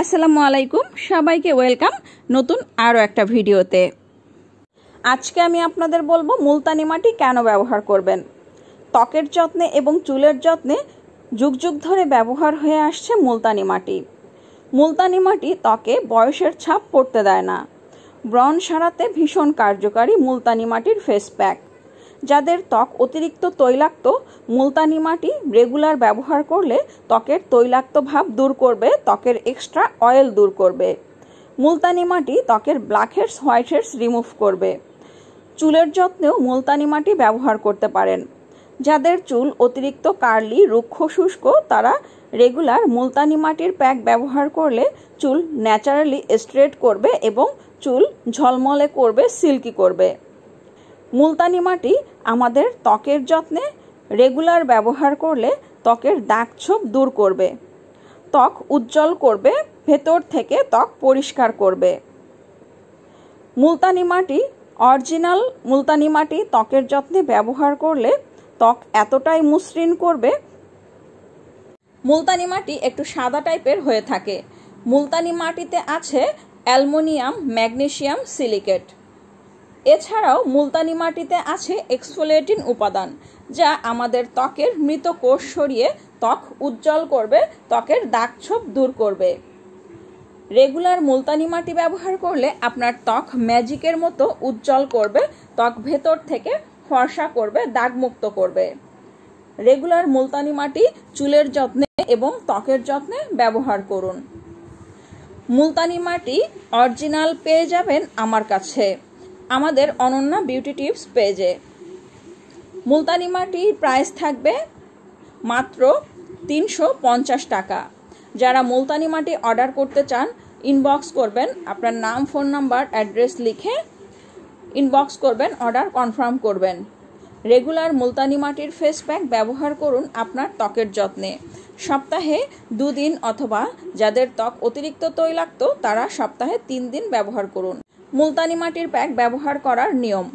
আসসালামু আলাইকুম সবাইকে ওয়েলকাম নতুন আরও একটা ভিডিওতে আজকে আমি আপনাদের বলবো মুলতানি মাটি কেন ব্যবহার করবেন ত্বকের যত্নে এবং চুলের যত্নে যুগ যুগ ধরে ব্যবহার হয়ে আসছে মুলতানি মাটি মুলতানি মাটি ত্বকে বয়সের ছাপ পড়তে দেয় না ব্রণ সারাতে ভীষণ কার্যকারী মুলতানি মাটির ফেস প্যাক যাদের ত্বক অতিরিক্ত তৈলাক্ত মুলতানি মাটি রেগুলার ব্যবহার করলে ত্বকের তৈলাক্ত ভাব দূর করবে ত্বকের এক্সট্রা অয়েল দূর করবে মুলতানি মাটি ত্বকের blackheads whiteheads remove করবে চুলের যত্নেও মুলতানি মাটি ব্যবহার করতে পারেন যাদের চুল অতিরিক্ত কার্লি রুক্ষ শুষ্ক তারা রেগুলার মুলতানি মাটির প্যাক ব্যবহার করলে চুল ন্যাচারালি স্ট্রেট করবে এবং চুল ঝলমলে করবে সিল্কি করবে মুলতানি মাটি আমাদের ত্বকের যত্নে রেগুলার ব্যবহার করলে ত্বকের দাগ ছোপ দূর করবে ত্বক উজ্জ্বল করবে ভেতর থেকে ত্বক পরিষ্কার করবে মুলতানি মাটি অরিজিনাল মুলতানি মাটি ত্বকের যত্নে ব্যবহার করলে ত্বক এতটাই মসৃণ করবে মুলতানি মাটি একটু সাদা টাইপের হয়ে থাকে মুলতানি মাটিতে আছে অ্যালমোনিয়াম ম্যাগনেশিয়াম সিলিকেট এছাড়াও মুলতানি মাটিতে আছে এক্সফোলেটিন উপাদান যা আমাদের ত্বকের মৃত কোষ সরিয়ে ত্বক উজ্জ্বল করবে ত্বকের দাগছোপ দূর করবে রেগুলার মুলতানি মাটি ব্যবহার করলে আপনার ত্বক ম্যাজিকের মতো উজ্জ্বল করবে ত্বক ভেতর থেকে ফর্সা করবে দাগমুক্ত করবে রেগুলার মুলতানি মাটি চুলের যত্নে এবং ত্বকের যত্নে ব্যবহার করুন মুলতানি মাটি অরিজিনাল পেয়ে যাবেন আমার কাছে আমাদের অনন্যা বিউটি টিপস পেজে মুলতানি মাটির প্রাইস থাকবে মাত্র তিনশো পঞ্চাশ টাকা যারা মুলতানি মাটি অর্ডার করতে চান ইনবক্স করবেন আপনার নাম ফোন নাম্বার অ্যাড্রেস লিখে ইনবক্স করবেন অর্ডার কনফার্ম করবেন রেগুলার মুলতানি মাটির ফেস প্যাক ব্যবহার করুন আপনার ত্বকের যত্নে সপ্তাহে দুদিন অথবা যাদের ত্বক অতিরিক্ত তৈলাক্ত তারা সপ্তাহে তিন দিন ব্যবহার করুন মুলতানি মাটির প্যাক ব্যবহার করার নিয়ম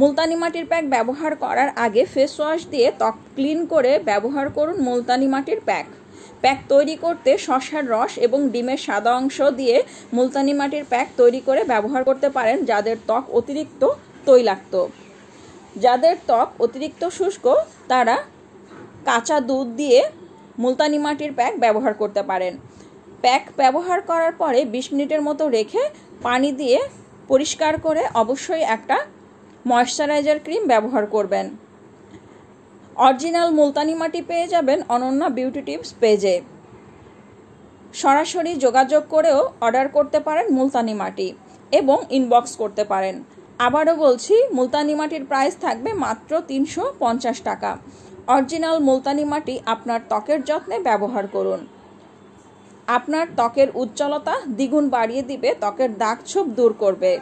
মুলতানি মাটির প্যাক ব্যবহার করার আগে ফেস ওয়াশ দিয়ে ত্বক ক্লিন করে ব্যবহার করুন মুলতানি মাটির প্যাক প্যাক তৈরি করতে শশার রস এবং ডিমের সাদা অংশ দিয়ে মুলতানি মাটির প্যাক তৈরি করে ব্যবহার করতে পারেন যাদের ত্বক অতিরিক্ত তৈলাক্ত যাদের ত্বক অতিরিক্ত শুষ্ক তারা কাঁচা দুধ দিয়ে মুলতানি মাটির প্যাক ব্যবহার করতে পারেন প্যাক ব্যবহার করার পরে বিশ মিনিটের মতো রেখে পানি দিয়ে পরিষ্কার করে অবশ্যই একটা ময়শ্চারাইজার ক্রিম ব্যবহার করবেন অরিজিনাল মুলতানি মাটি পেয়ে যাবেন অনন্যা বিউটি টিপস পেজে সরাসরি যোগাযোগ করেও অর্ডার করতে পারেন মুলতানি মাটি এবং ইনবক্স করতে পারেন আবারও বলছি মুলতানি মাটির প্রাইস থাকবে মাত্র তিনশো টাকা অরিজিনাল মুলতানি মাটি আপনার ত্বকের যত্নে ব্যবহার করুন আপনার ত্বকের উজ্জ্বলতা দ্বিগুণ বাড়িয়ে দিবে ত্বকের দাগছোপ দূর করবে